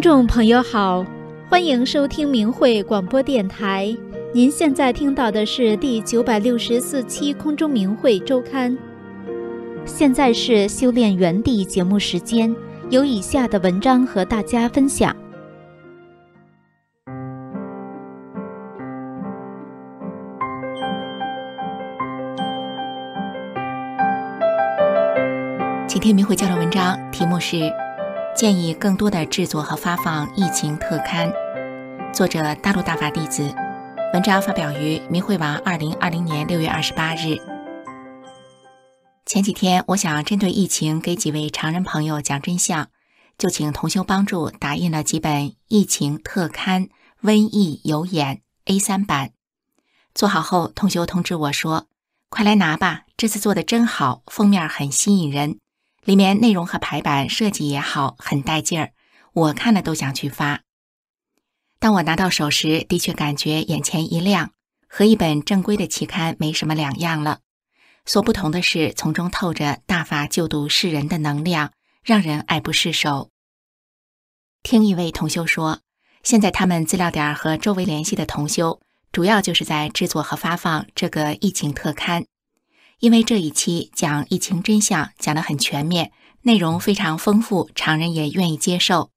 众朋友好，欢迎收听明慧广播电台。您现在听到的是第九百六十四期空中明慧周刊。现在是修炼园地节目时间，有以下的文章和大家分享。请听明慧教的，文章题目是。建议更多的制作和发放疫情特刊。作者：大陆大法弟子。文章发表于明慧网，二零二零年六月二十八日。前几天，我想针对疫情给几位常人朋友讲真相，就请同修帮助打印了几本疫情特刊《瘟疫有眼》A 三版。做好后，同修通知我说：“快来拿吧，这次做的真好，封面很吸引人。”里面内容和排版设计也好，很带劲儿，我看了都想去发。当我拿到手时，的确感觉眼前一亮，和一本正规的期刊没什么两样了。所不同的是，从中透着大法救度世人的能量，让人爱不释手。听一位同修说，现在他们资料点和周围联系的同修，主要就是在制作和发放这个疫情特刊。因为这一期讲疫情真相讲的很全面，内容非常丰富，常人也愿意接受。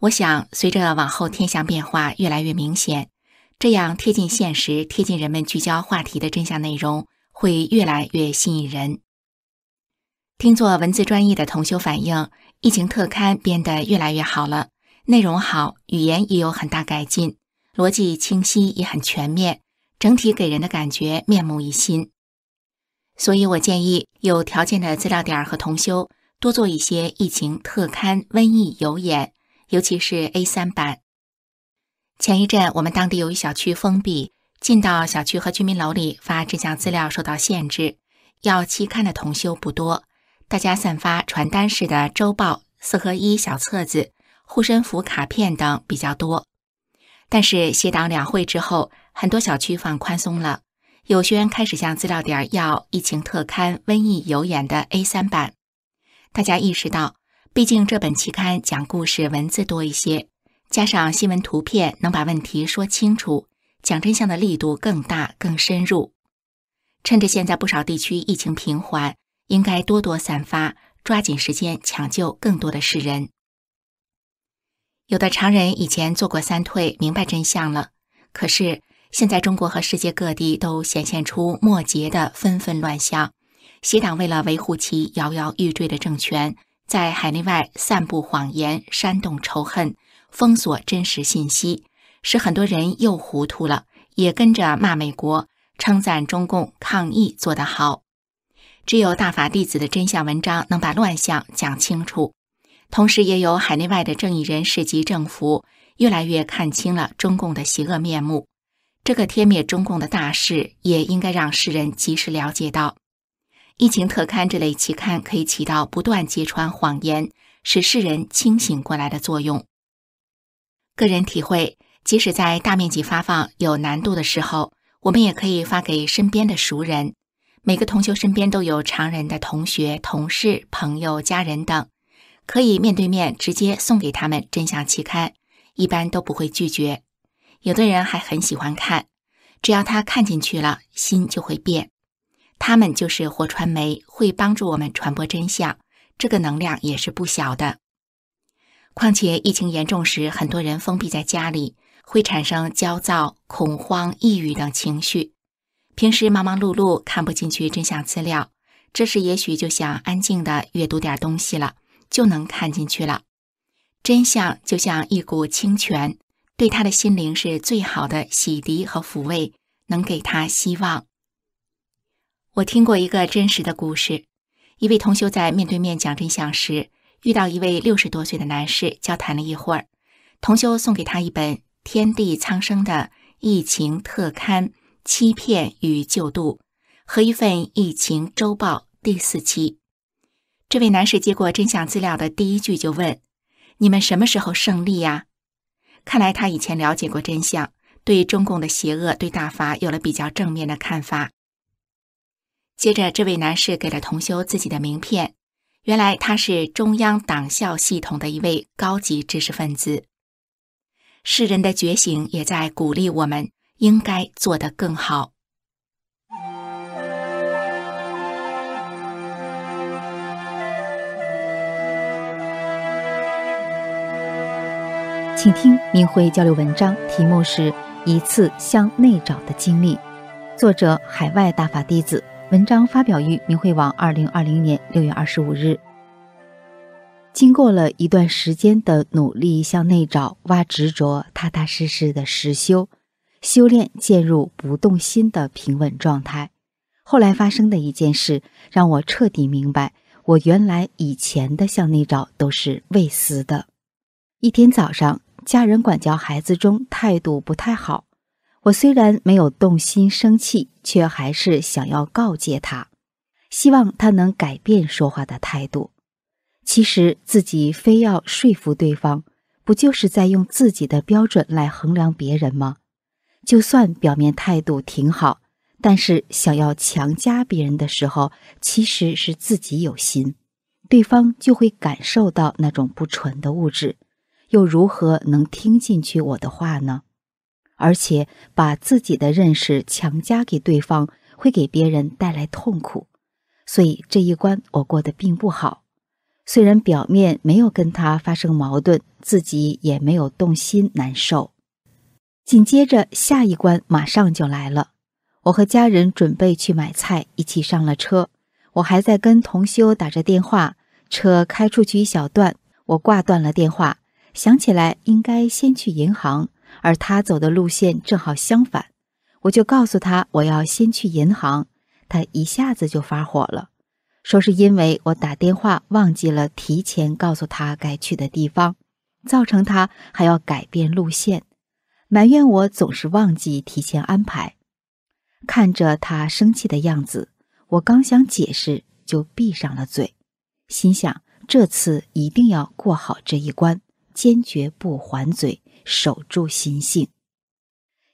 我想，随着往后天象变化越来越明显，这样贴近现实、贴近人们聚焦话题的真相内容，会越来越吸引人。听做文字专业的同修反映，疫情特刊变得越来越好了，内容好，语言也有很大改进，逻辑清晰也很全面，整体给人的感觉面目一新。所以我建议有条件的资料点和同修多做一些疫情特刊、瘟疫有眼，尤其是 A 三版。前一阵我们当地由于小区封闭，进到小区和居民楼里发这项资料受到限制，要期刊的同修不多，大家散发传单式的周报、四合一小册子、护身符卡片等比较多。但是协党两会之后，很多小区放宽松了。有学员开始向资料点要《疫情特刊：瘟疫有眼》的 A 三版。大家意识到，毕竟这本期刊讲故事文字多一些，加上新闻图片，能把问题说清楚，讲真相的力度更大、更深入。趁着现在不少地区疫情平缓，应该多多散发，抓紧时间抢救更多的世人。有的常人以前做过三退，明白真相了，可是。现在中国和世界各地都显现出末节的纷纷乱象，习党为了维护其摇摇欲坠的政权，在海内外散布谎言，煽动仇恨，封锁真实信息，使很多人又糊涂了，也跟着骂美国，称赞中共抗疫做得好。只有大法弟子的真相文章能把乱象讲清楚，同时也有海内外的正义人士及政府越来越看清了中共的邪恶面目。这个天灭中共的大事也应该让世人及时了解到。疫情特刊这类期刊可以起到不断揭穿谎言、使世人清醒过来的作用。个人体会，即使在大面积发放有难度的时候，我们也可以发给身边的熟人。每个同学身边都有常人的同学、同事、朋友、家人等，可以面对面直接送给他们真相期刊，一般都不会拒绝。有的人还很喜欢看，只要他看进去了，心就会变。他们就是活传媒，会帮助我们传播真相，这个能量也是不小的。况且疫情严重时，很多人封闭在家里，会产生焦躁、恐慌、抑郁等情绪。平时忙忙碌碌，看不进去真相资料，这时也许就想安静的阅读点东西了，就能看进去了。真相就像一股清泉。对他的心灵是最好的洗涤和抚慰，能给他希望。我听过一个真实的故事：一位同修在面对面讲真相时，遇到一位六十多岁的男士，交谈了一会儿。同修送给他一本《天地苍生》的疫情特刊《欺骗与救度》，和一份疫情周报第四期。这位男士接过真相资料的第一句就问：“你们什么时候胜利呀？”看来他以前了解过真相，对中共的邪恶，对大法有了比较正面的看法。接着，这位男士给了同修自己的名片，原来他是中央党校系统的一位高级知识分子。世人的觉醒也在鼓励我们，应该做得更好。请听明慧交流文章，题目是《一次向内找的经历》，作者海外大法弟子，文章发表于明慧网二零二零年六月二十五日。经过了一段时间的努力向内找、挖执着、踏踏实实的实修，修炼渐入不动心的平稳状态。后来发生的一件事让我彻底明白，我原来以前的向内找都是未思的。一天早上。家人管教孩子中态度不太好，我虽然没有动心生气，却还是想要告诫他，希望他能改变说话的态度。其实自己非要说服对方，不就是在用自己的标准来衡量别人吗？就算表面态度挺好，但是想要强加别人的时候，其实是自己有心，对方就会感受到那种不纯的物质。又如何能听进去我的话呢？而且把自己的认识强加给对方，会给别人带来痛苦，所以这一关我过得并不好。虽然表面没有跟他发生矛盾，自己也没有动心难受。紧接着下一关马上就来了，我和家人准备去买菜，一起上了车。我还在跟同修打着电话，车开出去一小段，我挂断了电话。想起来应该先去银行，而他走的路线正好相反，我就告诉他我要先去银行，他一下子就发火了，说是因为我打电话忘记了提前告诉他该去的地方，造成他还要改变路线，埋怨我总是忘记提前安排。看着他生气的样子，我刚想解释，就闭上了嘴，心想这次一定要过好这一关。坚决不还嘴，守住心性。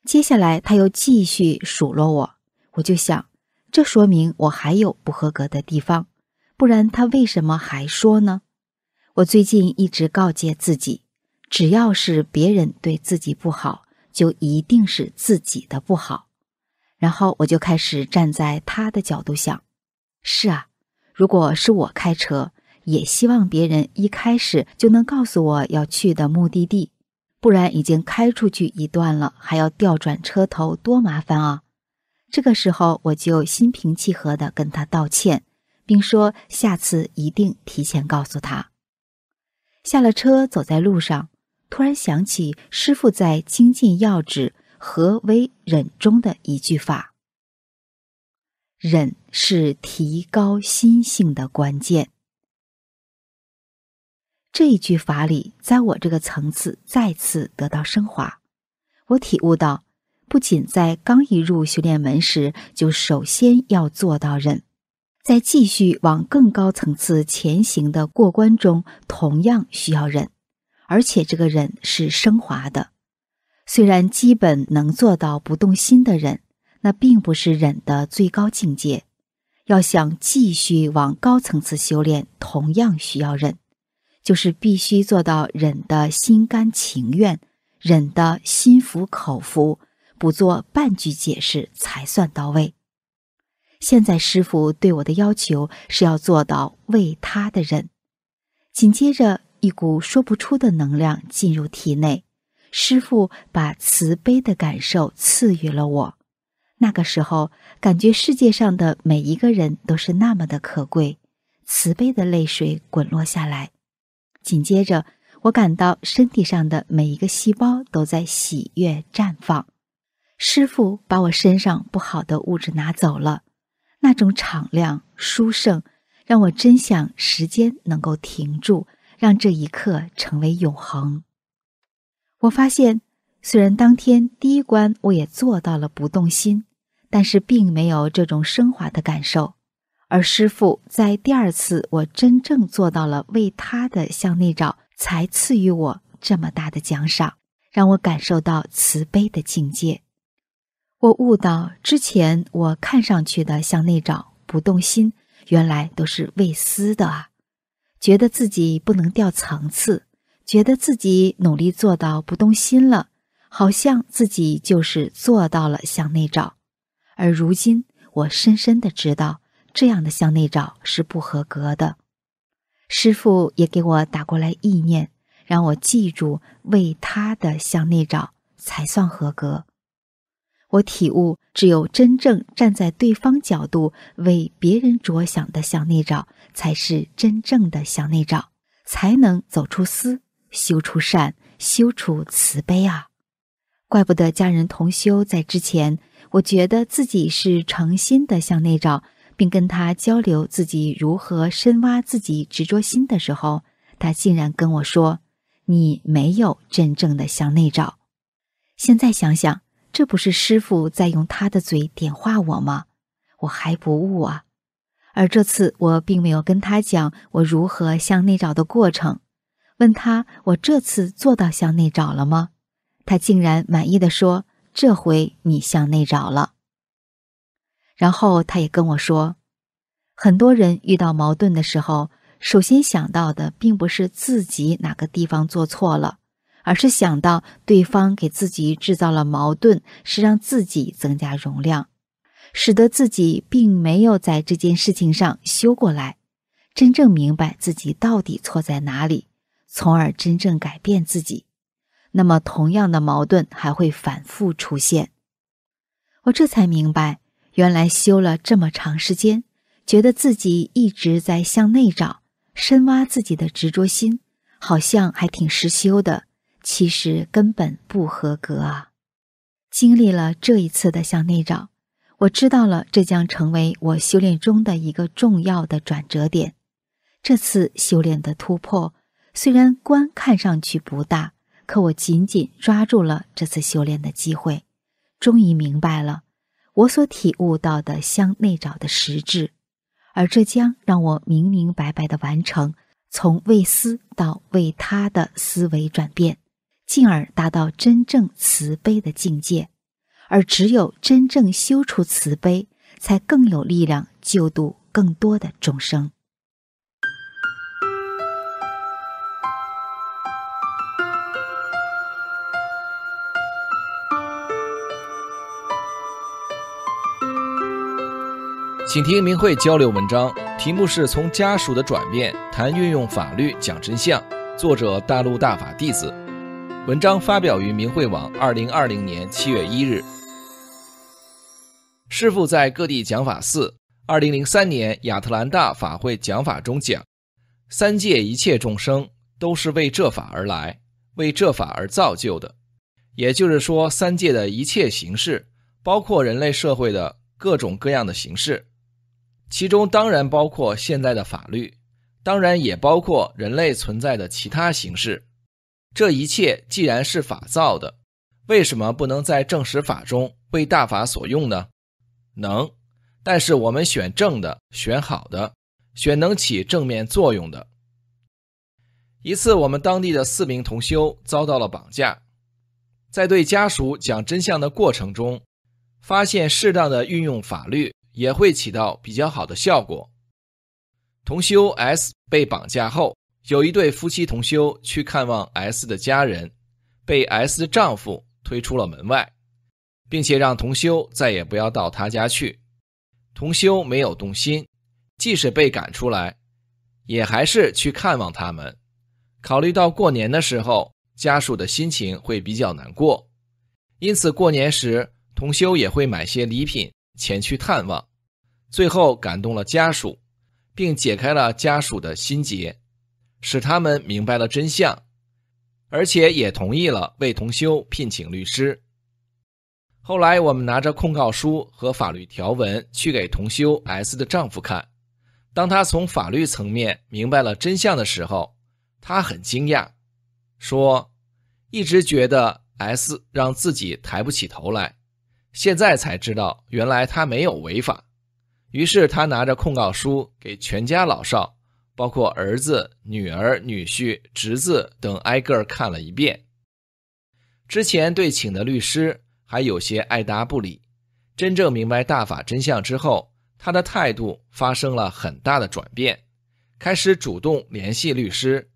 接下来他又继续数落我，我就想，这说明我还有不合格的地方，不然他为什么还说呢？我最近一直告诫自己，只要是别人对自己不好，就一定是自己的不好。然后我就开始站在他的角度想：是啊，如果是我开车。也希望别人一开始就能告诉我要去的目的地，不然已经开出去一段了，还要调转车头，多麻烦啊！这个时候，我就心平气和地跟他道歉，并说下次一定提前告诉他。下了车，走在路上，突然想起师傅在《精进要旨》“何为忍”中的一句话：“忍是提高心性的关键。”这一句法理在我这个层次再次得到升华，我体悟到，不仅在刚一入修炼门时就首先要做到忍，在继续往更高层次前行的过关中，同样需要忍，而且这个忍是升华的。虽然基本能做到不动心的忍，那并不是忍的最高境界，要想继续往高层次修炼，同样需要忍。就是必须做到忍的心甘情愿，忍的心服口服，不做半句解释才算到位。现在师傅对我的要求是要做到为他的忍。紧接着，一股说不出的能量进入体内，师傅把慈悲的感受赐予了我。那个时候，感觉世界上的每一个人都是那么的可贵，慈悲的泪水滚落下来。紧接着，我感到身体上的每一个细胞都在喜悦绽放。师傅把我身上不好的物质拿走了，那种敞亮、舒胜，让我真想时间能够停住，让这一刻成为永恒。我发现，虽然当天第一关我也做到了不动心，但是并没有这种升华的感受。而师父在第二次，我真正做到了为他的向内找，才赐予我这么大的奖赏，让我感受到慈悲的境界。我悟到，之前我看上去的向内找不动心，原来都是为私的啊！觉得自己不能掉层次，觉得自己努力做到不动心了，好像自己就是做到了向内找。而如今，我深深的知道。这样的向内找是不合格的，师傅也给我打过来意念，让我记住为他的向内找才算合格。我体悟，只有真正站在对方角度为别人着想的向内找，才是真正的向内找，才能走出思，修出善，修出慈悲啊！怪不得家人同修在之前，我觉得自己是诚心的向内找，并跟他交流自己如何深挖自己执着心的时候，他竟然跟我说：“你没有真正的向内找。”现在想想，这不是师傅在用他的嘴点化我吗？我还不悟啊！而这次我并没有跟他讲我如何向内找的过程，问他我这次做到向内找了吗？他竟然满意的说：“这回你向内找了。”然后他也跟我说，很多人遇到矛盾的时候，首先想到的并不是自己哪个地方做错了，而是想到对方给自己制造了矛盾，是让自己增加容量，使得自己并没有在这件事情上修过来，真正明白自己到底错在哪里，从而真正改变自己。那么，同样的矛盾还会反复出现。我这才明白。原来修了这么长时间，觉得自己一直在向内找，深挖自己的执着心，好像还挺实修的。其实根本不合格啊！经历了这一次的向内找，我知道了，这将成为我修炼中的一个重要的转折点。这次修炼的突破，虽然观看上去不大，可我紧紧抓住了这次修炼的机会，终于明白了。我所体悟到的向内找的实质，而这将让我明明白白地完成从为私到为他的思维转变，进而达到真正慈悲的境界。而只有真正修出慈悲，才更有力量救度更多的众生。请听明慧交流文章，题目是从家属的转变谈运用法律讲真相。作者大陆大法弟子，文章发表于明慧网，二零二零年七月一日。师傅在各地讲法四，二零零三年亚特兰大法会讲法中讲，三界一切众生都是为这法而来，为这法而造就的，也就是说，三界的一切形式，包括人类社会的各种各样的形式。其中当然包括现在的法律，当然也包括人类存在的其他形式。这一切既然是法造的，为什么不能在正实法中为大法所用呢？能，但是我们选正的，选好的，选能起正面作用的。一次，我们当地的四名同修遭到了绑架，在对家属讲真相的过程中，发现适当的运用法律。也会起到比较好的效果。同修 S 被绑架后，有一对夫妻同修去看望 S 的家人，被 S 的丈夫推出了门外，并且让同修再也不要到他家去。同修没有动心，即使被赶出来，也还是去看望他们。考虑到过年的时候家属的心情会比较难过，因此过年时同修也会买些礼品。前去探望，最后感动了家属，并解开了家属的心结，使他们明白了真相，而且也同意了为同修聘请律师。后来，我们拿着控告书和法律条文去给同修 S 的丈夫看，当他从法律层面明白了真相的时候，他很惊讶，说：“一直觉得 S 让自己抬不起头来。”现在才知道，原来他没有违法。于是他拿着控告书给全家老少，包括儿子、女儿、女婿、侄子等挨个看了一遍。之前对请的律师还有些爱答不理，真正明白大法真相之后，他的态度发生了很大的转变，开始主动联系律师，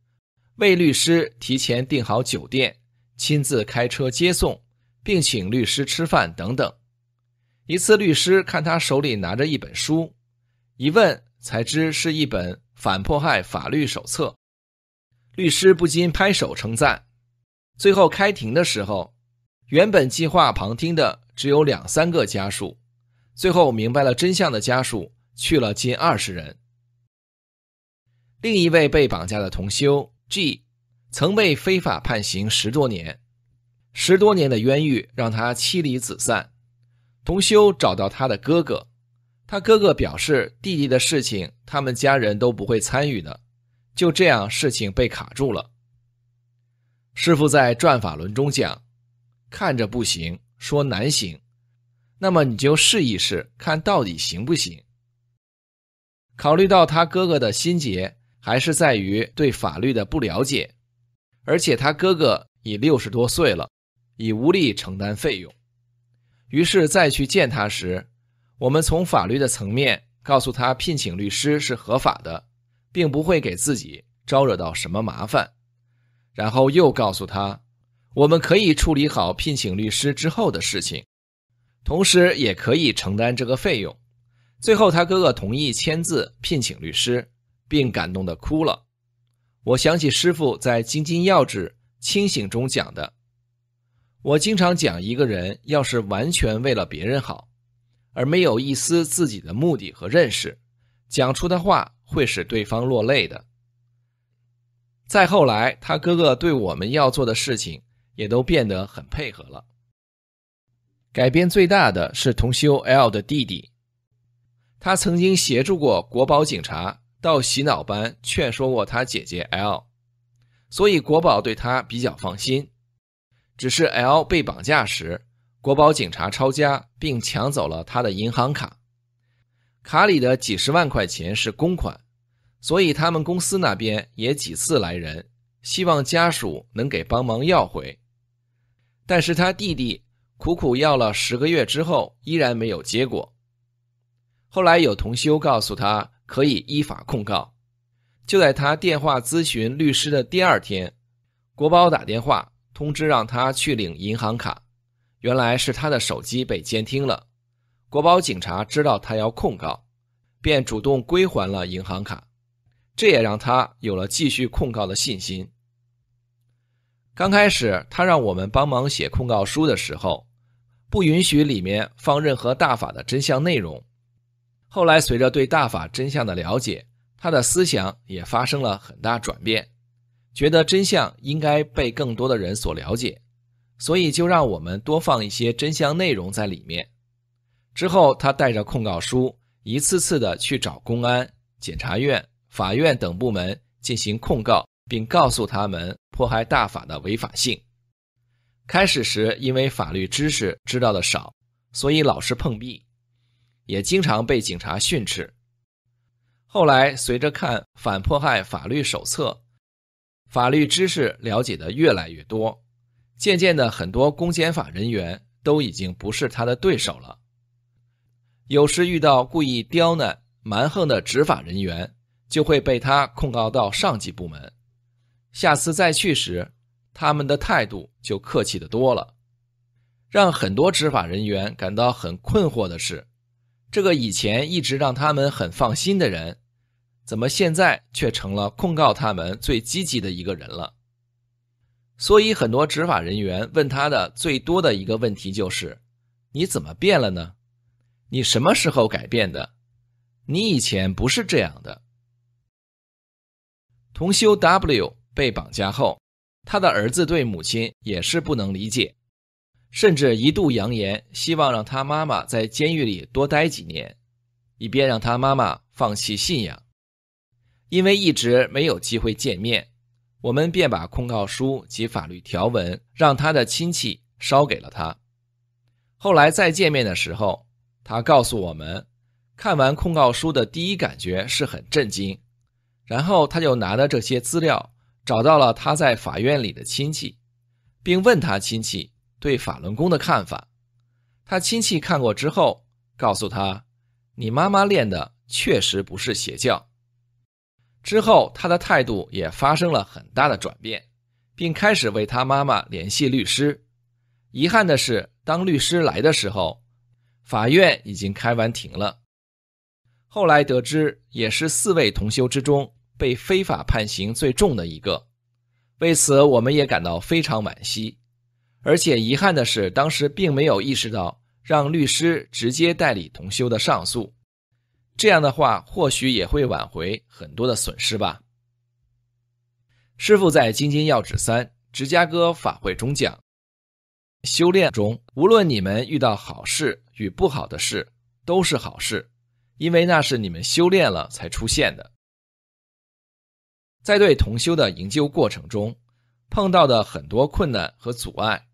为律师提前订好酒店，亲自开车接送。并请律师吃饭等等。一次，律师看他手里拿着一本书，一问才知是一本反迫害法律手册，律师不禁拍手称赞。最后开庭的时候，原本计划旁听的只有两三个家属，最后明白了真相的家属去了近二十人。另一位被绑架的同修 G，曾被非法判刑十多年。十多年的冤狱让他妻离子散，同修找到他的哥哥，他哥哥表示弟弟的事情他们家人都不会参与的，就这样事情被卡住了。师傅在转法轮中讲，看着不行，说难行，那么你就试一试，看到底行不行。考虑到他哥哥的心结还是在于对法律的不了解，而且他哥哥已六十多岁了。已无力承担费用，于是再去见他时，我们从法律的层面告诉他聘请律师是合法的，并不会给自己招惹到什么麻烦。然后又告诉他，我们可以处理好聘请律师之后的事情，同时也可以承担这个费用。最后，他哥哥同意签字聘请律师，并感动的哭了。我想起师傅在《津津要旨·清醒》中讲的。我经常讲，一个人要是完全为了别人好，而没有一丝自己的目的和认识，讲出的话会使对方落泪的。再后来，他哥哥对我们要做的事情也都变得很配合了。改变最大的是同修 L 的弟弟，他曾经协助过国宝警察到洗脑班劝说过他姐姐 L，所以国宝对他比较放心。只是 L 被绑架时，国宝警察抄家并抢走了他的银行卡，卡里的几十万块钱是公款，所以他们公司那边也几次来人，希望家属能给帮忙要回。但是他弟弟苦苦要了十个月之后，依然没有结果。后来有同修告诉他可以依法控告，就在他电话咨询律师的第二天，国宝打电话。通知让他去领银行卡，原来是他的手机被监听了。国宝警察知道他要控告，便主动归还了银行卡，这也让他有了继续控告的信心。刚开始他让我们帮忙写控告书的时候，不允许里面放任何大法的真相内容。后来随着对大法真相的了解，他的思想也发生了很大转变。觉得真相应该被更多的人所了解，所以就让我们多放一些真相内容在里面。之后，他带着控告书，一次次的去找公安、检察院、法院等部门进行控告，并告诉他们迫害大法的违法性。开始时，因为法律知识知道的少，所以老是碰壁，也经常被警察训斥。后来，随着看反迫害法律手册。法律知识了解的越来越多，渐渐的，很多公检法人员都已经不是他的对手了。有时遇到故意刁难、蛮横的执法人员，就会被他控告到上级部门。下次再去时，他们的态度就客气的多了。让很多执法人员感到很困惑的是，这个以前一直让他们很放心的人。怎么现在却成了控告他们最积极的一个人了？所以很多执法人员问他的最多的一个问题就是：“你怎么变了呢？你什么时候改变的？你以前不是这样的。”同修 W 被绑架后，他的儿子对母亲也是不能理解，甚至一度扬言希望让他妈妈在监狱里多待几年，以便让他妈妈放弃信仰。因为一直没有机会见面，我们便把控告书及法律条文让他的亲戚捎给了他。后来再见面的时候，他告诉我们，看完控告书的第一感觉是很震惊。然后他就拿着这些资料找到了他在法院里的亲戚，并问他亲戚对法轮功的看法。他亲戚看过之后，告诉他：“你妈妈练的确实不是邪教。”之后，他的态度也发生了很大的转变，并开始为他妈妈联系律师。遗憾的是，当律师来的时候，法院已经开完庭了。后来得知，也是四位同修之中被非法判刑最重的一个。为此，我们也感到非常惋惜。而且遗憾的是，当时并没有意识到让律师直接代理同修的上诉。这样的话，或许也会挽回很多的损失吧。师傅在《金经要旨三》芝加哥法会中讲：修炼中，无论你们遇到好事与不好的事，都是好事，因为那是你们修炼了才出现的。在对同修的营救过程中，碰到的很多困难和阻碍，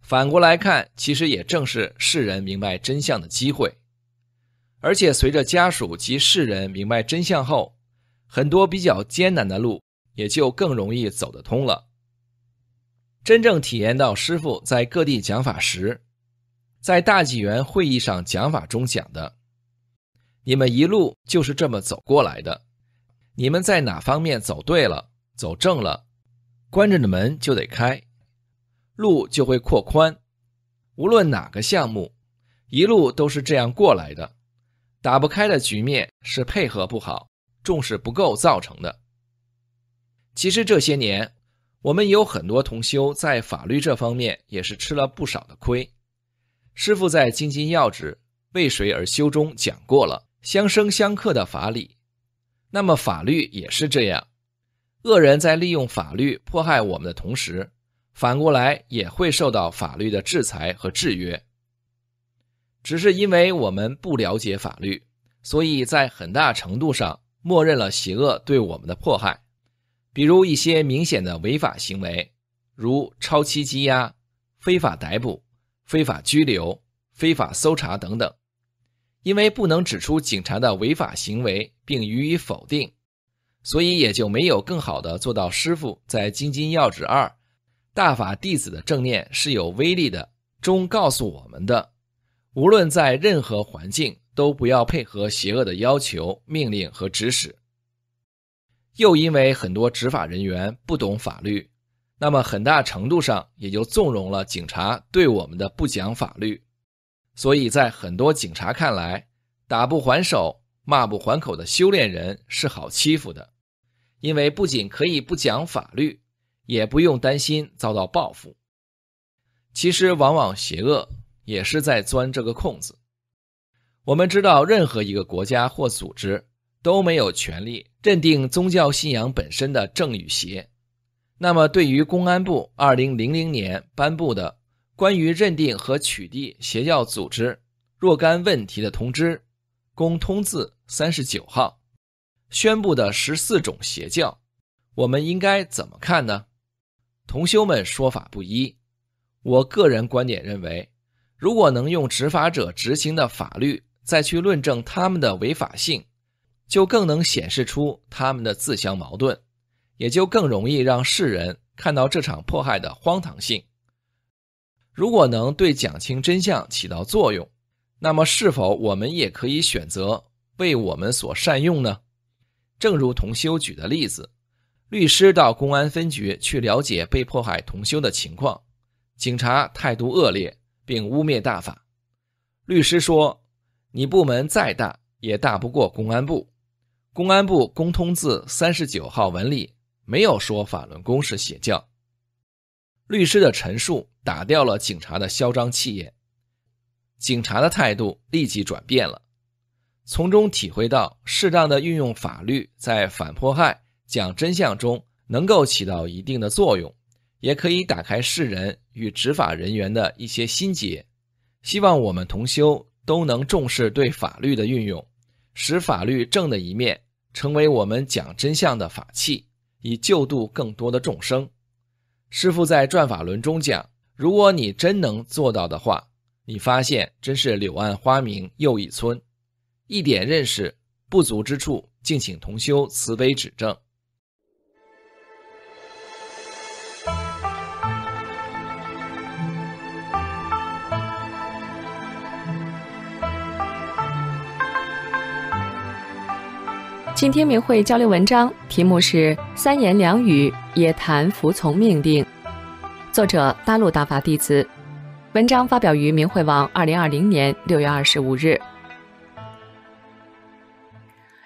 反过来看，其实也正是世人明白真相的机会。而且随着家属及世人明白真相后，很多比较艰难的路也就更容易走得通了。真正体验到师傅在各地讲法时，在大纪元会议上讲法中讲的，你们一路就是这么走过来的。你们在哪方面走对了、走正了，关着的门就得开，路就会扩宽。无论哪个项目，一路都是这样过来的。打不开的局面是配合不好、重视不够造成的。其实这些年，我们有很多同修在法律这方面也是吃了不少的亏。师傅在《金金要旨为谁而修》中讲过了相生相克的法理，那么法律也是这样。恶人在利用法律迫害我们的同时，反过来也会受到法律的制裁和制约。只是因为我们不了解法律，所以在很大程度上默认了邪恶对我们的迫害，比如一些明显的违法行为，如超期羁押、非法逮捕、非法拘留、非法搜查等等。因为不能指出警察的违法行为并予以否定，所以也就没有更好的做到师傅在《金津要旨二大法弟子的正念是有威力的》中告诉我们的。无论在任何环境，都不要配合邪恶的要求、命令和指使。又因为很多执法人员不懂法律，那么很大程度上也就纵容了警察对我们的不讲法律。所以在很多警察看来，打不还手、骂不还口的修炼人是好欺负的，因为不仅可以不讲法律，也不用担心遭到报复。其实，往往邪恶。也是在钻这个空子。我们知道，任何一个国家或组织都没有权利认定宗教信仰本身的正与邪。那么，对于公安部二零零零年颁布的《关于认定和取缔邪教组织若干问题的通知》（公通字三十九号）宣布的十四种邪教，我们应该怎么看呢？同修们说法不一。我个人观点认为。如果能用执法者执行的法律再去论证他们的违法性，就更能显示出他们的自相矛盾，也就更容易让世人看到这场迫害的荒唐性。如果能对讲清真相起到作用，那么是否我们也可以选择为我们所善用呢？正如同修举的例子，律师到公安分局去了解被迫害同修的情况，警察态度恶劣。并污蔑大法，律师说：“你部门再大，也大不过公安部。公安部公通字三十九号文里没有说法轮功是邪教。”律师的陈述打掉了警察的嚣张气焰，警察的态度立即转变了，从中体会到适当的运用法律在反迫害、讲真相中能够起到一定的作用。也可以打开世人与执法人员的一些心结，希望我们同修都能重视对法律的运用，使法律正的一面成为我们讲真相的法器，以救度更多的众生。师父在转法轮中讲，如果你真能做到的话，你发现真是柳暗花明又一村。一点认识不足之处，敬请同修慈悲指正。今天明慧交流文章题目是《三言两语也谈服从命令》，作者大陆大法弟子，文章发表于明慧网二零二零年六月二十五日。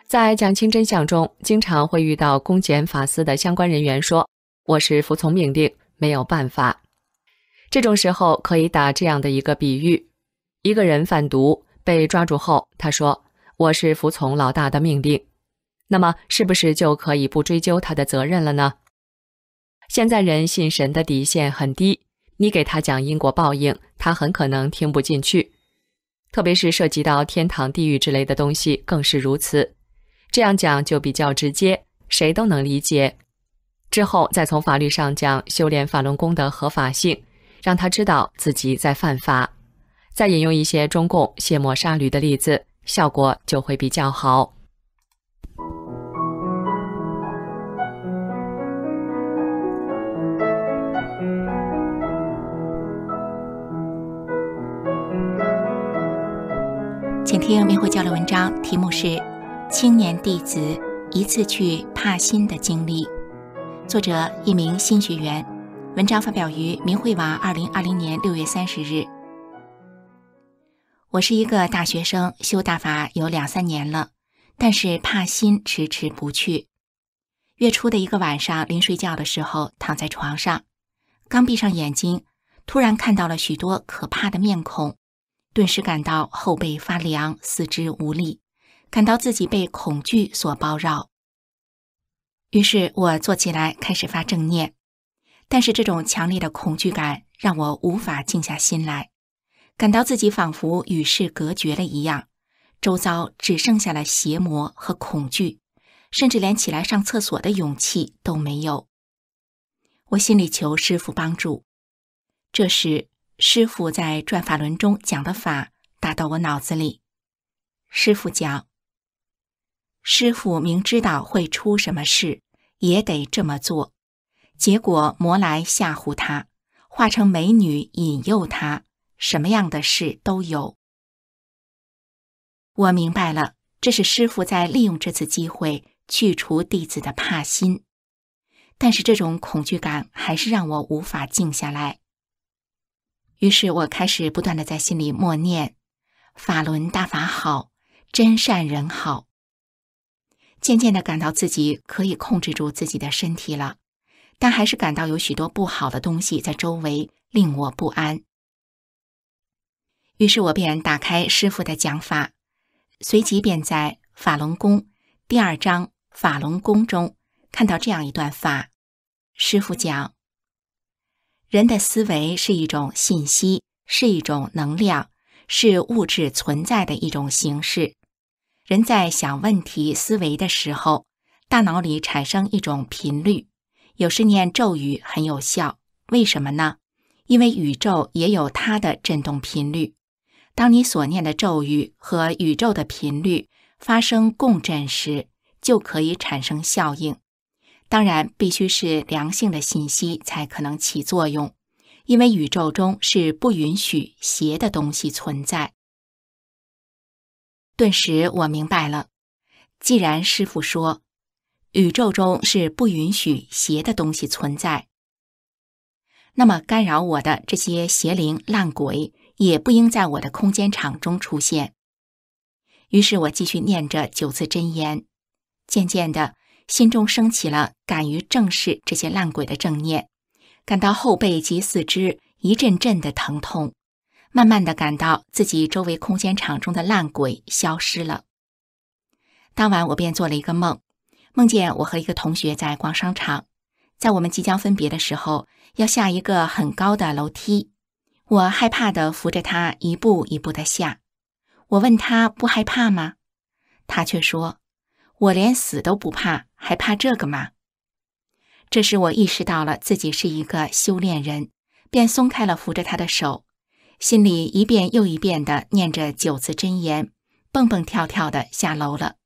在讲清真相中，经常会遇到公检法司的相关人员说：“我是服从命令，没有办法。”这种时候可以打这样的一个比喻：一个人贩毒被抓住后，他说：“我是服从老大的命令。”那么，是不是就可以不追究他的责任了呢？现在人信神的底线很低，你给他讲因果报应，他很可能听不进去，特别是涉及到天堂、地狱之类的东西，更是如此。这样讲就比较直接，谁都能理解。之后再从法律上讲修炼法轮功的合法性，让他知道自己在犯法，再引用一些中共卸磨杀驴的例子，效果就会比较好。请听明慧交流文章，题目是《青年弟子一次去帕辛的经历》，作者一名新学员，文章发表于明慧网二零二零年六月三十日。我是一个大学生，修大法有两三年了，但是怕心迟迟不去。月初的一个晚上，临睡觉的时候，躺在床上，刚闭上眼睛，突然看到了许多可怕的面孔。顿时感到后背发凉，四肢无力，感到自己被恐惧所包绕。于是我坐起来开始发正念，但是这种强烈的恐惧感让我无法静下心来，感到自己仿佛与世隔绝了一样，周遭只剩下了邪魔和恐惧，甚至连起来上厕所的勇气都没有。我心里求师傅帮助，这时。师傅在转法轮中讲的法打到我脑子里。师傅讲，师傅明知道会出什么事，也得这么做。结果魔来吓唬他，化成美女引诱他，什么样的事都有。我明白了，这是师傅在利用这次机会去除弟子的怕心。但是这种恐惧感还是让我无法静下来。于是我开始不断的在心里默念：“法轮大法好，真善人好。”渐渐的感到自己可以控制住自己的身体了，但还是感到有许多不好的东西在周围令我不安。于是我便打开师傅的讲法，随即便在《法轮功》第二章《法轮功》中看到这样一段法，师傅讲。人的思维是一种信息，是一种能量，是物质存在的一种形式。人在想问题、思维的时候，大脑里产生一种频率。有时念咒语很有效，为什么呢？因为宇宙也有它的振动频率。当你所念的咒语和宇宙的频率发生共振时，就可以产生效应。当然，必须是良性的信息才可能起作用，因为宇宙中是不允许邪的东西存在。顿时，我明白了，既然师傅说，宇宙中是不允许邪的东西存在，那么干扰我的这些邪灵、烂鬼也不应在我的空间场中出现。于是我继续念着九字真言，渐渐的。心中升起了敢于正视这些烂鬼的正念，感到后背及四肢一阵阵的疼痛，慢慢的感到自己周围空间场中的烂鬼消失了。当晚我便做了一个梦，梦见我和一个同学在逛商场，在我们即将分别的时候，要下一个很高的楼梯，我害怕的扶着他一步一步的下，我问他不害怕吗？他却说：“我连死都不怕。”还怕这个吗？这时我意识到了自己是一个修炼人，便松开了扶着他的手，心里一遍又一遍的念着九字真言，蹦蹦跳跳的下楼了。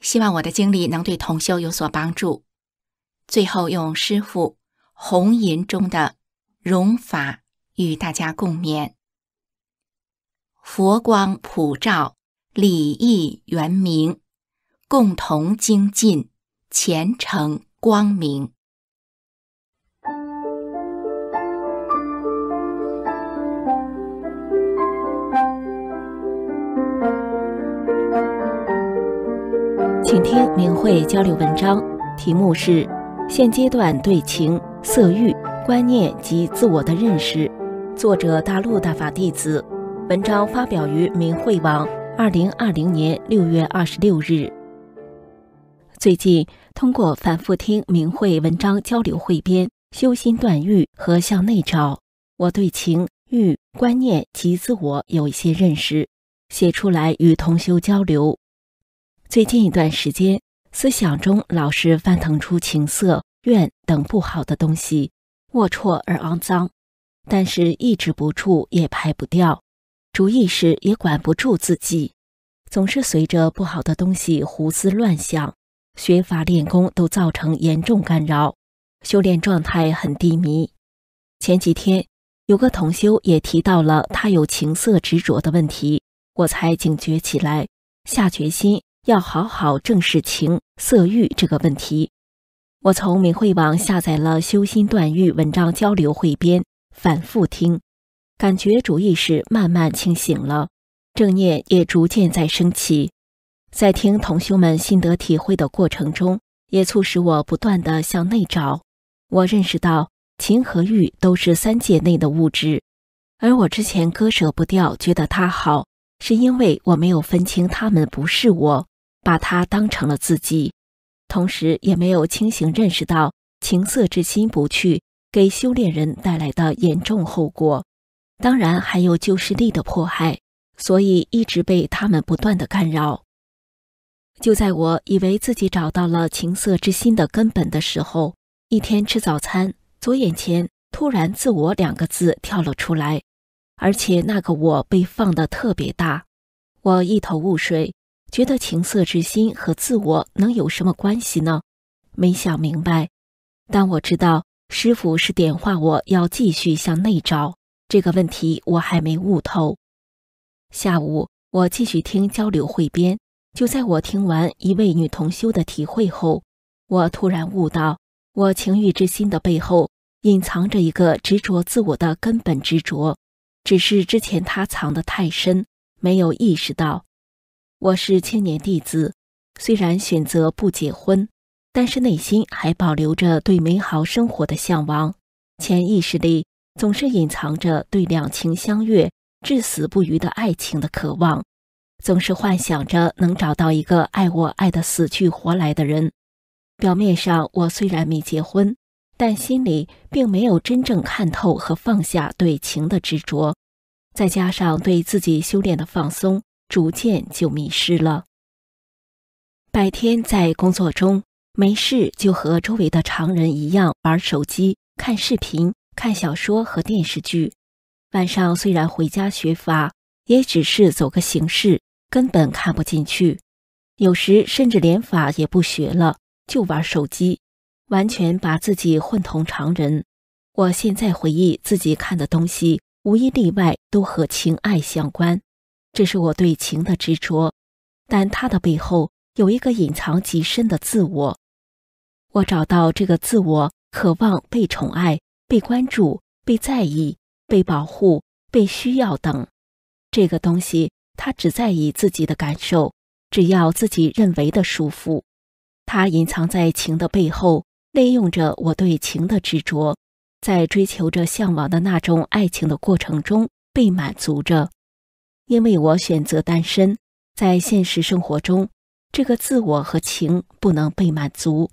希望我的经历能对同修有所帮助。最后用师父《红银中的“荣法”与大家共勉：佛光普照，礼义圆明。共同精进，前程光明。请听明慧交流文章，题目是《现阶段对情色欲观念及自我的认识》，作者大陆大法弟子，文章发表于明慧网，二零二零年六月二十六日。最近通过反复听明慧文章交流汇编《修心断欲和向内找》，我对情欲观念及自我有一些认识，写出来与同修交流。最近一段时间，思想中老是翻腾出情色、怨等不好的东西，龌龊而肮脏，但是抑制不住，也排不掉，主意识也管不住自己，总是随着不好的东西胡思乱想。学法练功都造成严重干扰，修炼状态很低迷。前几天有个同修也提到了他有情色执着的问题，我才警觉起来，下决心要好好正视情色欲这个问题。我从明慧网下载了《修心断欲》文章交流汇编，反复听，感觉主意识慢慢清醒了，正念也逐渐在升起。在听同修们心得体会的过程中，也促使我不断的向内找。我认识到情和欲都是三界内的物质，而我之前割舍不掉，觉得它好，是因为我没有分清他们不是我，把它当成了自己，同时也没有清醒认识到情色之心不去，给修炼人带来的严重后果。当然还有旧势力的迫害，所以一直被他们不断的干扰。就在我以为自己找到了情色之心的根本的时候，一天吃早餐，左眼前突然“自我”两个字跳了出来，而且那个“我”被放得特别大。我一头雾水，觉得情色之心和自我能有什么关系呢？没想明白，但我知道师傅是点化我要继续向内找这个问题，我还没悟透。下午我继续听交流汇编。就在我听完一位女同修的体会后，我突然悟到，我情欲之心的背后隐藏着一个执着自我的根本执着，只是之前他藏得太深，没有意识到。我是青年弟子，虽然选择不结婚，但是内心还保留着对美好生活的向往，潜意识里总是隐藏着对两情相悦、至死不渝的爱情的渴望。总是幻想着能找到一个爱我爱得死去活来的人。表面上我虽然没结婚，但心里并没有真正看透和放下对情的执着。再加上对自己修炼的放松，逐渐就迷失了。白天在工作中没事就和周围的常人一样玩手机、看视频、看小说和电视剧。晚上虽然回家学法，也只是走个形式。根本看不进去，有时甚至连法也不学了，就玩手机，完全把自己混同常人。我现在回忆自己看的东西，无一例外都和情爱相关，这是我对情的执着。但它的背后有一个隐藏极深的自我，我找到这个自我，渴望被宠爱、被关注、被在意、被保护、被需要等，这个东西。他只在意自己的感受，只要自己认为的舒服。他隐藏在情的背后，利用着我对情的执着，在追求着向往的那种爱情的过程中被满足着。因为我选择单身，在现实生活中，这个自我和情不能被满足，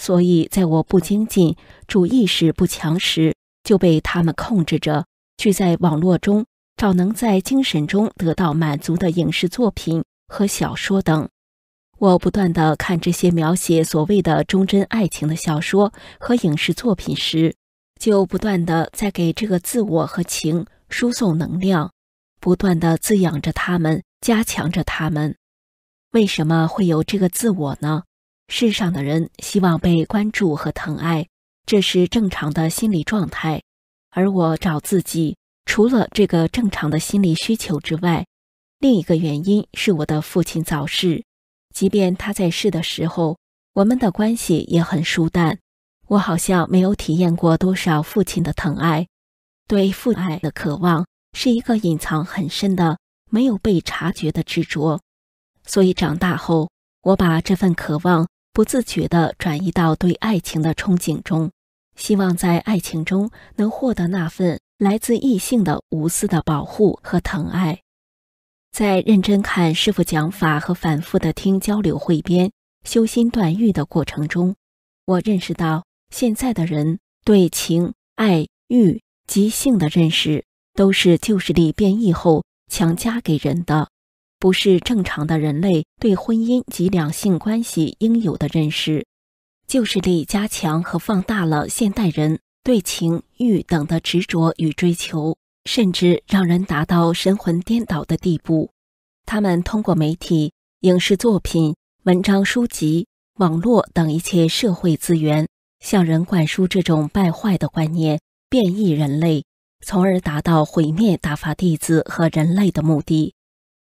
所以在我不精进、主意识不强时，就被他们控制着，聚在网络中。找能在精神中得到满足的影视作品和小说等，我不断的看这些描写所谓的忠贞爱情的小说和影视作品时，就不断的在给这个自我和情输送能量，不断的滋养着他们，加强着他们。为什么会有这个自我呢？世上的人希望被关注和疼爱，这是正常的心理状态，而我找自己。除了这个正常的心理需求之外，另一个原因是我的父亲早逝。即便他在世的时候，我们的关系也很疏淡。我好像没有体验过多少父亲的疼爱，对父爱的渴望是一个隐藏很深的、没有被察觉的执着。所以长大后，我把这份渴望不自觉地转移到对爱情的憧憬中，希望在爱情中能获得那份。来自异性的无私的保护和疼爱，在认真看师傅讲法和反复的听交流汇编修心断欲的过程中，我认识到现在的人对情、爱、欲及性的认识，都是旧势力变异后强加给人的，不是正常的人类对婚姻及两性关系应有的认识，旧势力加强和放大了现代人。对情欲等的执着与追求，甚至让人达到神魂颠倒的地步。他们通过媒体、影视作品、文章、书籍、网络等一切社会资源，向人灌输这种败坏的观念，变异人类，从而达到毁灭大法弟子和人类的目的。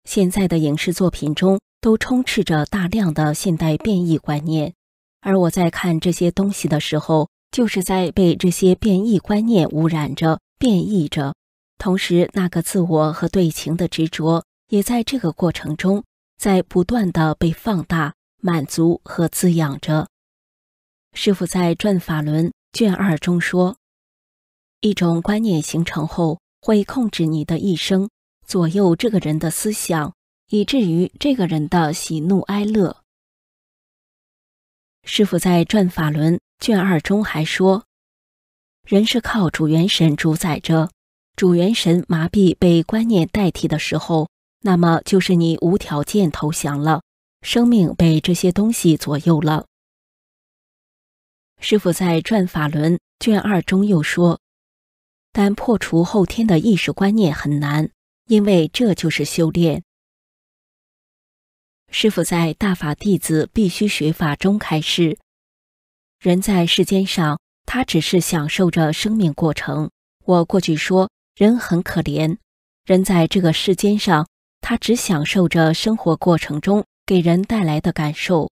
现在的影视作品中都充斥着大量的现代变异观念，而我在看这些东西的时候。就是在被这些变异观念污染着、变异着，同时那个自我和对情的执着也在这个过程中在不断的被放大、满足和滋养着。师傅在《转法轮》卷二中说：“一种观念形成后，会控制你的一生，左右这个人的思想，以至于这个人的喜怒哀乐。”师傅在《转法轮》。卷二中还说，人是靠主元神主宰着，主元神麻痹被观念代替的时候，那么就是你无条件投降了，生命被这些东西左右了。师傅在《转法轮》卷二中又说，但破除后天的意识观念很难，因为这就是修炼。师傅在《大法弟子必须学法》中开示。人在世间上，他只是享受着生命过程。我过去说人很可怜，人在这个世间上，他只享受着生活过程中给人带来的感受。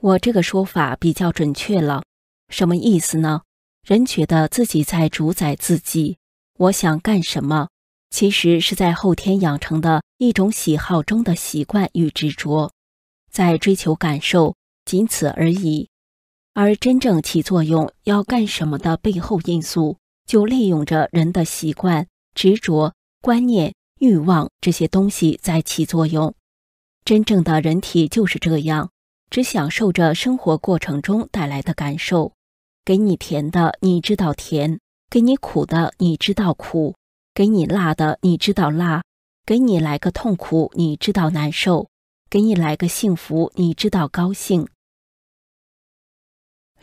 我这个说法比较准确了，什么意思呢？人觉得自己在主宰自己，我想干什么，其实是在后天养成的一种喜好中的习惯与执着，在追求感受，仅此而已。而真正起作用要干什么的背后因素，就利用着人的习惯、执着、观念、欲望这些东西在起作用。真正的人体就是这样，只享受着生活过程中带来的感受：给你甜的，你知道甜；给你苦的，你知道苦；给你辣的，你知道辣；给你来个痛苦，你知道难受；给你来个幸福，你知道高兴。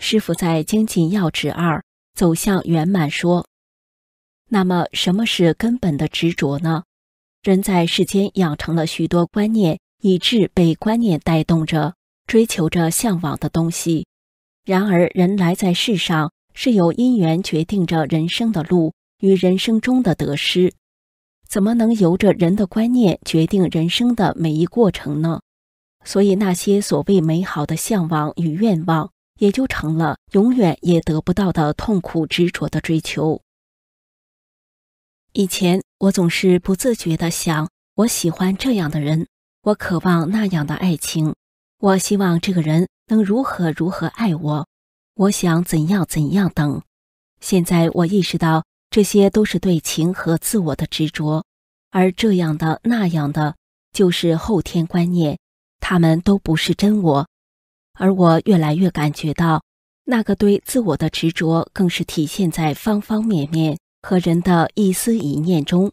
师傅在《精进要旨二：走向圆满》说：“那么，什么是根本的执着呢？人在世间养成了许多观念，以致被观念带动着追求着向往的东西。然而，人来在世上是由因缘决定着人生的路与人生中的得失，怎么能由着人的观念决定人生的每一过程呢？所以，那些所谓美好的向往与愿望。”也就成了永远也得不到的痛苦执着的追求。以前我总是不自觉的想，我喜欢这样的人，我渴望那样的爱情，我希望这个人能如何如何爱我，我想怎样怎样等。现在我意识到，这些都是对情和自我的执着，而这样的那样的就是后天观念，他们都不是真我。而我越来越感觉到，那个对自我的执着，更是体现在方方面面和人的一思一念中。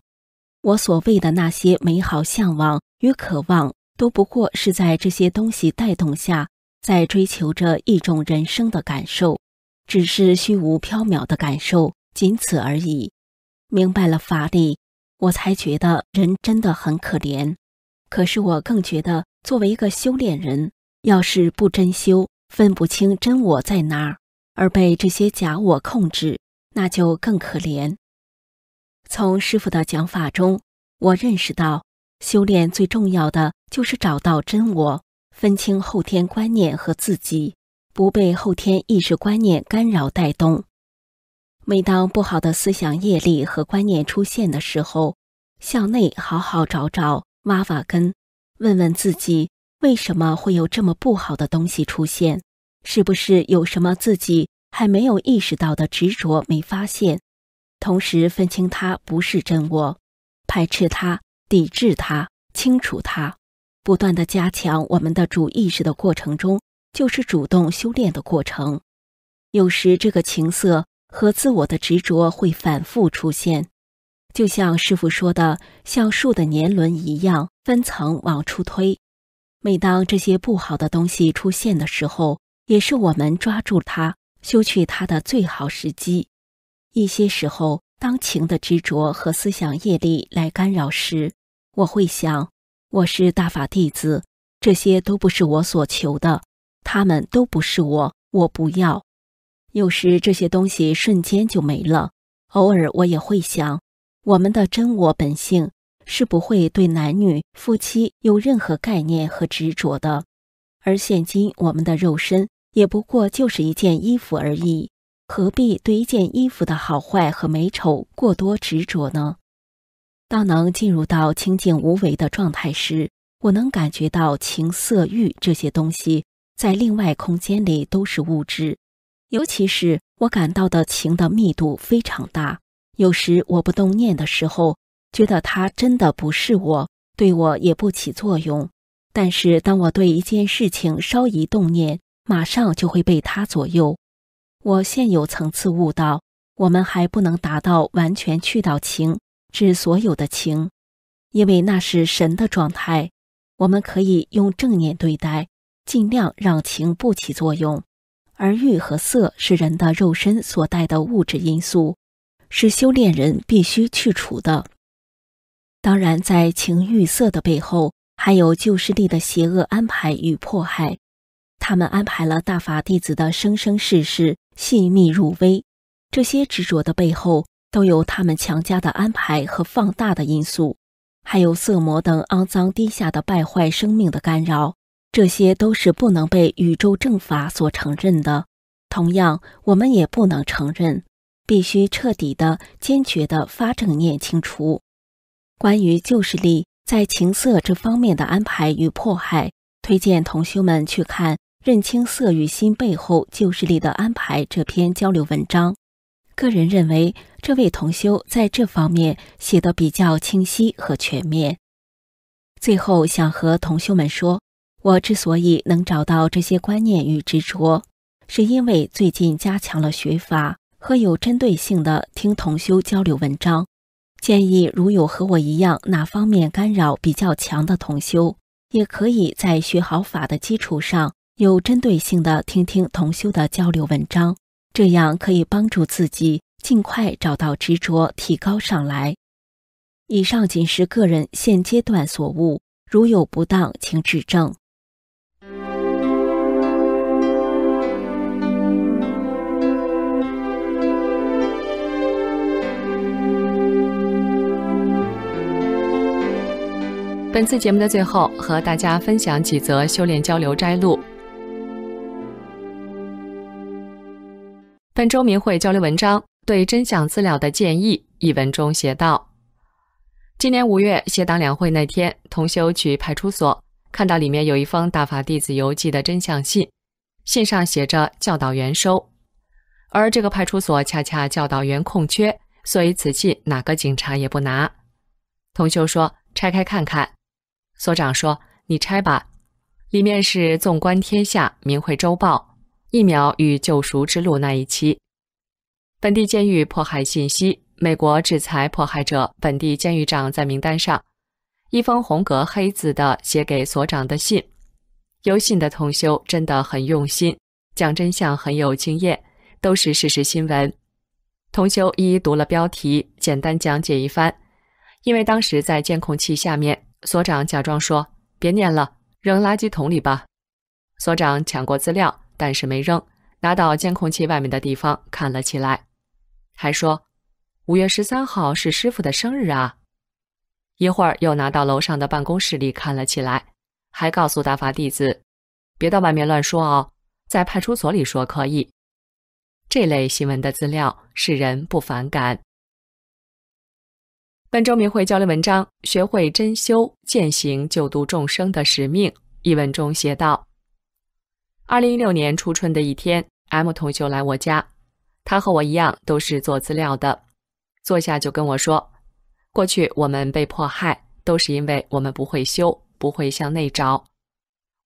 我所谓的那些美好向往与渴望，都不过是在这些东西带动下，在追求着一种人生的感受，只是虚无缥缈的感受，仅此而已。明白了法理，我才觉得人真的很可怜。可是我更觉得，作为一个修炼人。要是不真修，分不清真我在哪儿，而被这些假我控制，那就更可怜。从师傅的讲法中，我认识到，修炼最重要的就是找到真我，分清后天观念和自己，不被后天意识观念干扰带动。每当不好的思想、业力和观念出现的时候，向内好好找找、挖挖根，问问自己。为什么会有这么不好的东西出现？是不是有什么自己还没有意识到的执着没发现？同时分清它不是真我，排斥它，抵制它，清除它，不断的加强我们的主意识的过程中，就是主动修炼的过程。有时这个情色和自我的执着会反复出现，就像师傅说的，像树的年轮一样分层往出推。每当这些不好的东西出现的时候，也是我们抓住它、修去它的最好时机。一些时候，当情的执着和思想业力来干扰时，我会想：我是大法弟子，这些都不是我所求的，他们都不是我，我不要。有时这些东西瞬间就没了。偶尔我也会想，我们的真我本性。是不会对男女夫妻有任何概念和执着的，而现今我们的肉身也不过就是一件衣服而已，何必对一件衣服的好坏和美丑过多执着呢？当能进入到清净无为的状态时，我能感觉到情、色、欲这些东西在另外空间里都是物质，尤其是我感到的情的密度非常大。有时我不动念的时候。觉得他真的不是我，对我也不起作用。但是，当我对一件事情稍一动念，马上就会被他左右。我现有层次悟道，我们还不能达到完全去到情，指所有的情，因为那是神的状态。我们可以用正念对待，尽量让情不起作用。而欲和色是人的肉身所带的物质因素，是修炼人必须去除的。当然，在情欲色的背后，还有旧势力的邪恶安排与迫害。他们安排了大法弟子的生生世世，细密入微。这些执着的背后，都有他们强加的安排和放大的因素，还有色魔等肮脏低下的败坏生命的干扰。这些都是不能被宇宙正法所承认的。同样，我们也不能承认，必须彻底的、坚决的发正念清除。关于旧势力在情色这方面的安排与迫害，推荐同学们去看《认清色与心背后旧势力的安排》这篇交流文章。个人认为，这位同修在这方面写得比较清晰和全面。最后，想和同修们说，我之所以能找到这些观念与执着，是因为最近加强了学法和有针对性的听同修交流文章。建议，如有和我一样哪方面干扰比较强的同修，也可以在学好法的基础上，有针对性的听听同修的交流文章，这样可以帮助自己尽快找到执着，提高上来。以上仅是个人现阶段所悟，如有不当，请指正。本次节目的最后，和大家分享几则修炼交流摘录。本周明会交流文章《对真相资料的建议》一文中写道：今年五月写党两会那天，同修去派出所，看到里面有一封大法弟子邮寄的真相信，信上写着“教导员收”，而这个派出所恰恰教导员空缺，所以此信哪个警察也不拿。同修说：“拆开看看。”所长说：“你拆吧，里面是《纵观天下》《明慧周报》《疫苗与救赎之路》那一期，本地监狱迫害信息，美国制裁迫害者，本地监狱长在名单上。一封红格黑字的写给所长的信，邮信的同修真的很用心，讲真相很有经验，都是事实新闻。同修一一读了标题，简单讲解一番，因为当时在监控器下面。”所长假装说：“别念了，扔垃圾桶里吧。”所长抢过资料，但是没扔，拿到监控器外面的地方看了起来，还说：“五月十三号是师傅的生日啊。”一会儿又拿到楼上的办公室里看了起来，还告诉大发弟子：“别到外面乱说哦，在派出所里说可以。”这类新闻的资料使人不反感。本周明慧交流文章《学会真修，践行救度众生的使命》一文中写道：“二零一六年初春的一天，M 同学来我家，他和我一样都是做资料的。坐下就跟我说，过去我们被迫害，都是因为我们不会修，不会向内找。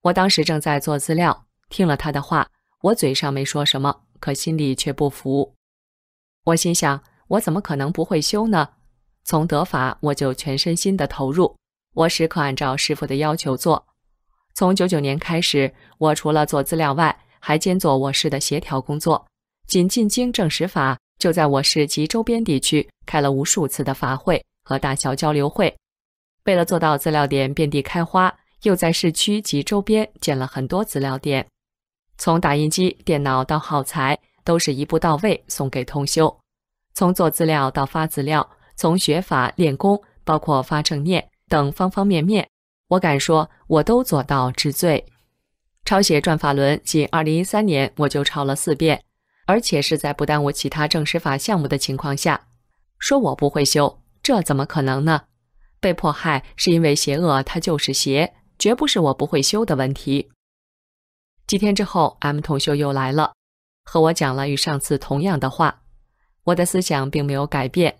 我当时正在做资料，听了他的话，我嘴上没说什么，可心里却不服。我心想，我怎么可能不会修呢？”从得法，我就全身心的投入，我时刻按照师傅的要求做。从九九年开始，我除了做资料外，还兼做我市的协调工作。仅进京证实法，就在我市及周边地区开了无数次的法会和大小交流会。为了做到资料点遍地开花，又在市区及周边建了很多资料点。从打印机、电脑到耗材，都是一步到位送给通修。从做资料到发资料。从学法、练功，包括发正念等方方面面，我敢说我都做到治最。抄写转法轮，仅二零一三年我就抄了四遍，而且是在不耽误其他正师法项目的情况下。说我不会修，这怎么可能呢？被迫害是因为邪恶，它就是邪，绝不是我不会修的问题。几天之后，M 同修又来了，和我讲了与上次同样的话，我的思想并没有改变。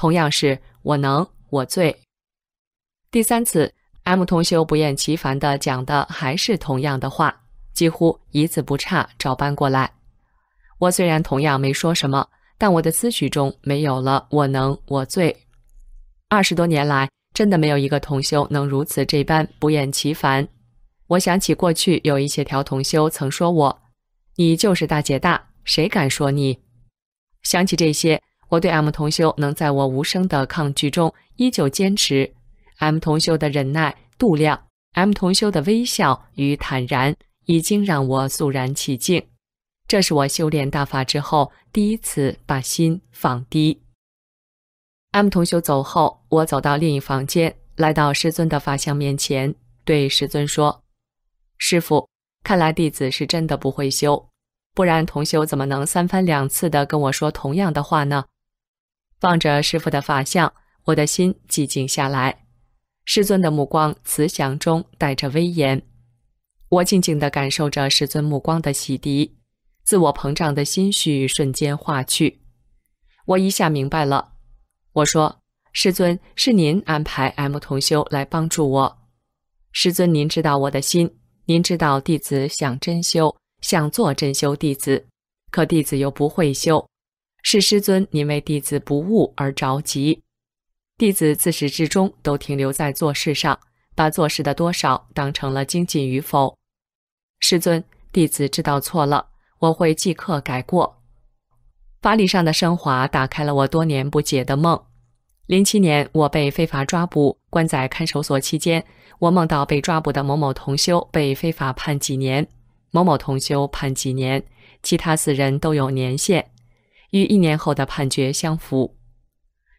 同样是我能我最。第三次，M 同修不厌其烦地讲的还是同样的话，几乎一字不差照搬过来。我虽然同样没说什么，但我的思绪中没有了我能我最。二十多年来，真的没有一个同修能如此这般不厌其烦。我想起过去有一些条同修曾说我：“你就是大姐大，谁敢说你？”想起这些。我对 M 同修能在我无声的抗拒中依旧坚持，M 同修的忍耐度量，M 同修的微笑与坦然，已经让我肃然起敬。这是我修炼大法之后第一次把心放低。M 同修走后，我走到另一房间，来到师尊的法相面前，对师尊说：“师傅，看来弟子是真的不会修，不然同修怎么能三番两次的跟我说同样的话呢？”望着师傅的法相，我的心寂静下来。师尊的目光慈祥中带着威严，我静静的感受着师尊目光的洗涤，自我膨胀的心绪瞬间化去。我一下明白了。我说：“师尊，是您安排 M 同修来帮助我。师尊，您知道我的心，您知道弟子想真修，想做真修弟子，可弟子又不会修。”是师尊，您为弟子不悟而着急。弟子自始至终都停留在做事上，把做事的多少当成了精进与否。师尊，弟子知道错了，我会即刻改过。法理上的升华打开了我多年不解的梦。零七年，我被非法抓捕，关在看守所期间，我梦到被抓捕的某某同修被非法判几年，某某同修判几年，其他四人都有年限。与一年后的判决相符。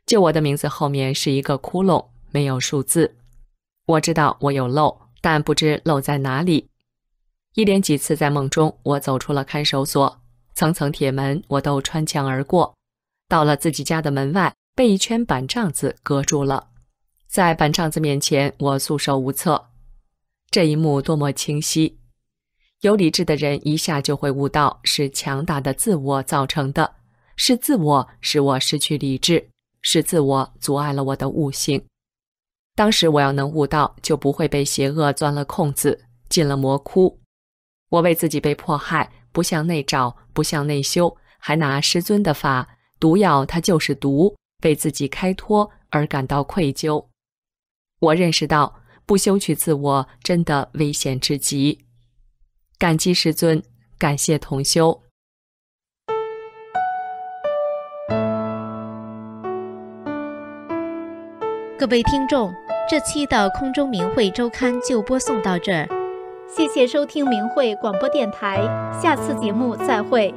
就我的名字后面是一个窟窿，没有数字。我知道我有漏，但不知漏在哪里。一连几次在梦中，我走出了看守所，层层铁门我都穿墙而过，到了自己家的门外，被一圈板障子隔住了。在板障子面前，我束手无策。这一幕多么清晰！有理智的人一下就会悟到，是强大的自我造成的。是自我使我失去理智，是自我阻碍了我的悟性。当时我要能悟到，就不会被邪恶钻了空子，进了魔窟。我为自己被迫害，不向内找，不向内修，还拿师尊的法毒药，它就是毒，为自己开脱而感到愧疚。我认识到不修取自我真的危险至极。感激师尊，感谢同修。各位听众，这期的空中明慧周刊就播送到这儿，谢谢收听明慧广播电台，下次节目再会。